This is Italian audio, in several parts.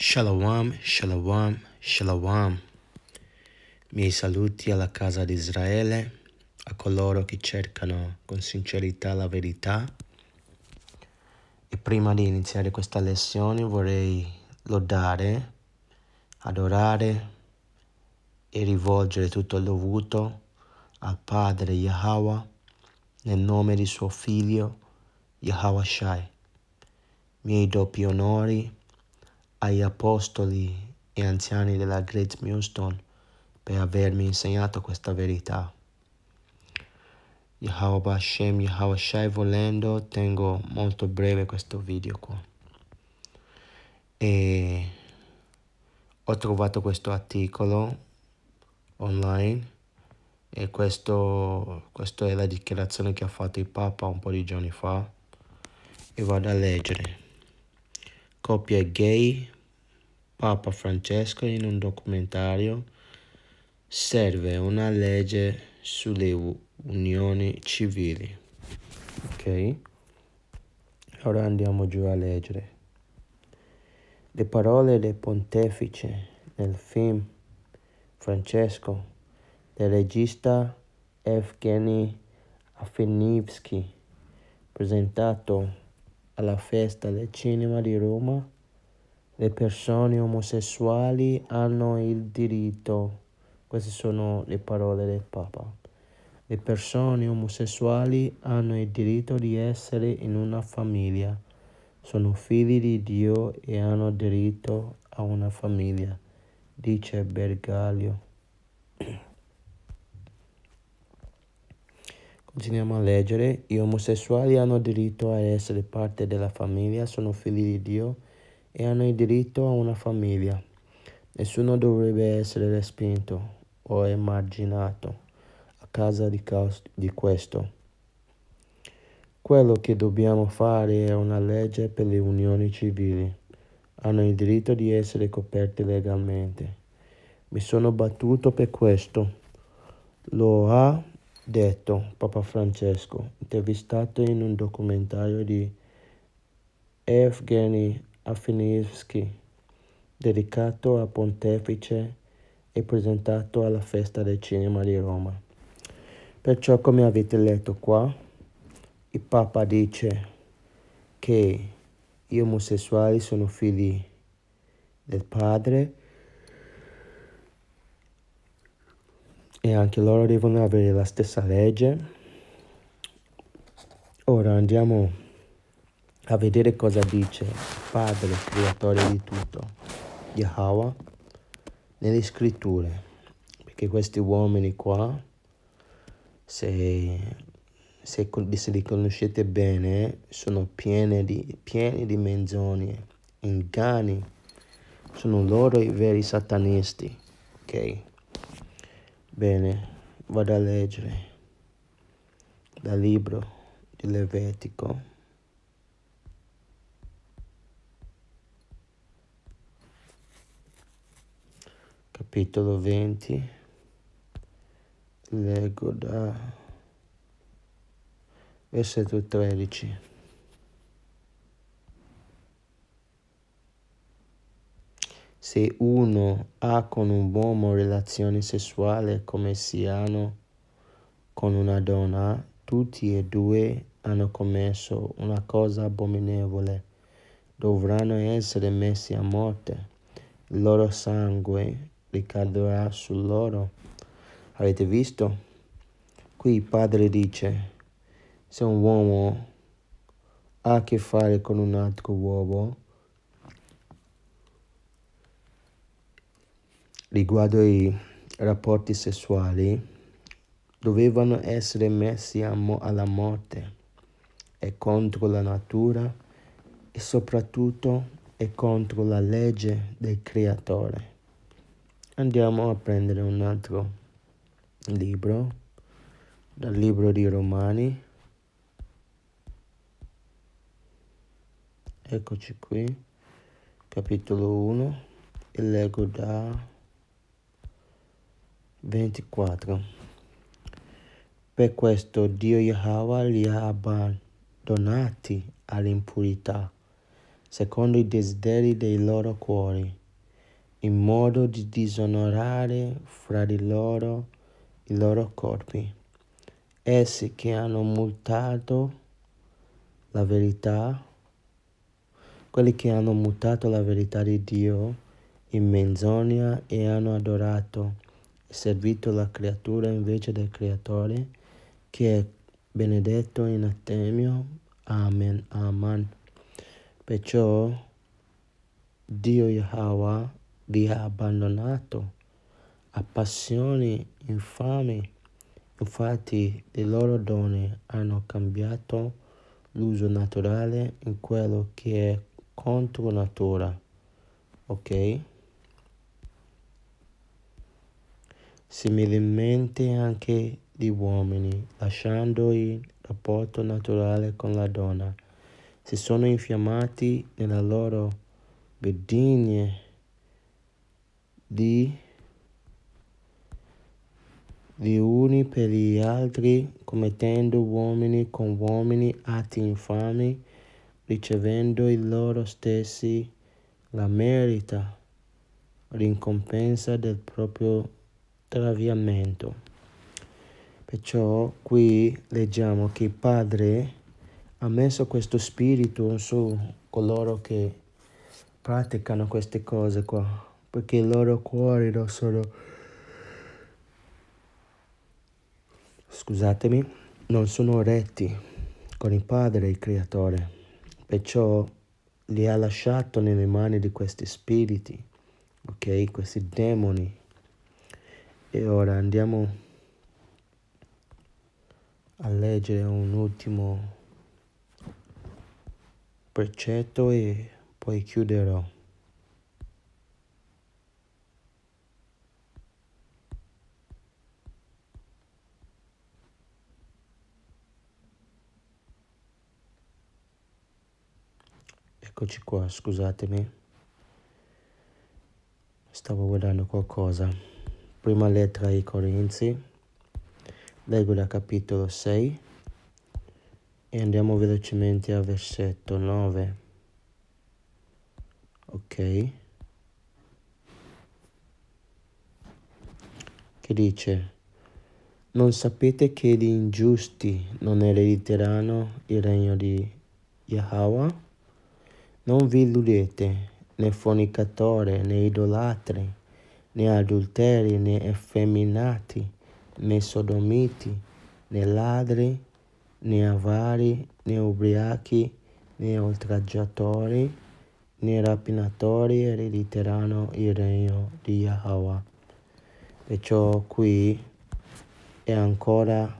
Shalom, shalom, shalom. Miei saluti alla casa di Israele, a coloro che cercano con sincerità la verità. E prima di iniziare questa lezione vorrei lodare, adorare e rivolgere tutto il dovuto al Padre Yahweh nel nome di suo figlio Yahweh Shai. Miei doppi onori agli apostoli e anziani della Great Millstone per avermi insegnato questa verità. Yahweh Hashem, Yahweh Shai volendo, tengo molto breve questo video qua. E ho trovato questo articolo online e questo, questa è la dichiarazione che ha fatto il Papa un po' di giorni fa e vado a leggere coppia gay, Papa Francesco in un documentario, serve una legge sulle unioni civili. Ok? Ora andiamo giù a leggere. Le parole del pontefice nel film Francesco del regista Evgeny Afinivsky presentato alla festa del cinema di Roma, le persone omosessuali hanno il diritto, queste sono le parole del Papa, le persone omosessuali hanno il diritto di essere in una famiglia, sono figli di Dio e hanno diritto a una famiglia, dice Bergaglio. continuiamo a leggere, gli omosessuali hanno diritto a essere parte della famiglia, sono figli di Dio e hanno il diritto a una famiglia. Nessuno dovrebbe essere respinto o emarginato a causa di, caos- di questo. Quello che dobbiamo fare è una legge per le unioni civili. Hanno il diritto di essere coperte legalmente. Mi sono battuto per questo. Lo ha detto Papa Francesco, intervistato in un documentario di Evgeny Afinivsky, dedicato al pontefice e presentato alla Festa del Cinema di Roma. Perciò, come avete letto qua, il Papa dice che gli omosessuali sono figli del Padre e anche loro devono avere la stessa legge. Ora andiamo a vedere cosa dice il Padre creatore di tutto, Yahweh, nelle scritture, perché questi uomini qua, se, se, se li conoscete bene, sono pieni di, pieni di menzogne, inganni, sono loro i veri satanisti, ok? Bene, vado a leggere dal libro di Levitico. Capitolo 20. Leggo da versetto 13. se uno ha con un uomo relazione sessuale come si hanno con una donna, tutti e due hanno commesso una cosa abominevole. Dovranno essere messi a morte. Il loro sangue ricadrà su loro. Avete visto? Qui il padre dice, se un uomo ha a che fare con un altro uomo, riguardo ai rapporti sessuali dovevano essere messi alla morte. È contro la natura e soprattutto è contro la legge del creatore. Andiamo a prendere un altro libro dal libro di Romani. Eccoci qui, capitolo 1 e leggo da 24. Per questo Dio Yahweh li ha abbandonati all'impurità, secondo i desideri dei loro cuori, in modo di disonorare fra di loro i loro corpi. Essi che hanno mutato la verità, quelli che hanno mutato la verità di Dio in menzogna e hanno adorato servito la creatura invece del creatore, che è benedetto in Atemio. Amen, amen. Perciò Dio Yahweh vi ha abbandonato a passioni infami. Infatti le loro donne hanno cambiato l'uso naturale in quello che è contro natura. Ok? similmente anche gli uomini, lasciando il rapporto naturale con la donna, si sono infiammati nella loro godigne di gli uni per gli altri, commettendo uomini con uomini atti infami, ricevendo i loro stessi la merita, ricompensa del proprio traviamento. Perciò qui leggiamo che il Padre ha messo questo spirito su coloro che praticano queste cose qua, perché i loro cuori non sono... Scusatemi, non sono retti con il Padre, il Creatore. Perciò li ha lasciati nelle mani di questi spiriti, ok? Questi demoni e ora andiamo a leggere un ultimo precetto e poi chiuderò. Eccoci qua, scusatemi, stavo guardando qualcosa prima lettera ai Corinzi, leggo da capitolo 6 e andiamo velocemente al versetto 9. Ok? Che dice? Non sapete che gli ingiusti non erediteranno il regno di Yahweh? Non vi illudete, né fornicatore, né idolatri né adulteri, né effeminati, né sodomiti, né ladri, né avari, né ubriachi, né oltraggiatori, né rapinatori erediteranno il regno di Yahweh. Perciò qui è ancora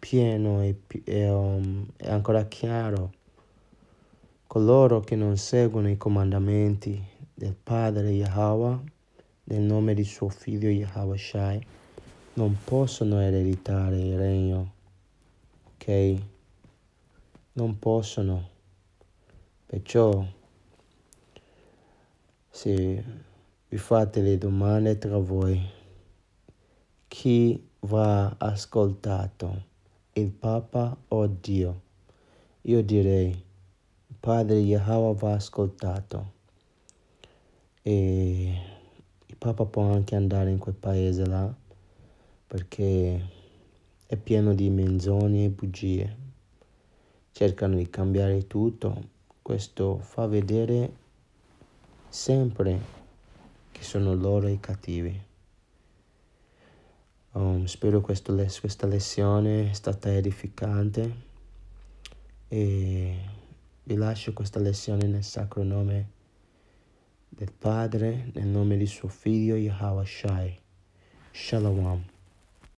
pieno e, e um, è ancora chiaro coloro che non seguono i comandamenti del Padre Yahweh nel nome di suo figlio Yahushai non possono ereditare il regno, ok? Non possono. Perciò, se vi fate le domande tra voi, chi va ascoltato, il Papa o Dio? Io direi, il Padre Yahweh va ascoltato. E Papa può anche andare in quel paese là perché è pieno di menzogne e bugie. Cercano di cambiare tutto. Questo fa vedere sempre che sono loro i cattivi. Um, spero questo, questa lezione è stata edificante e vi lascio questa lezione nel sacro nome di del Padre, nel nome di suo Figlio Yahweh Shai. Shalom.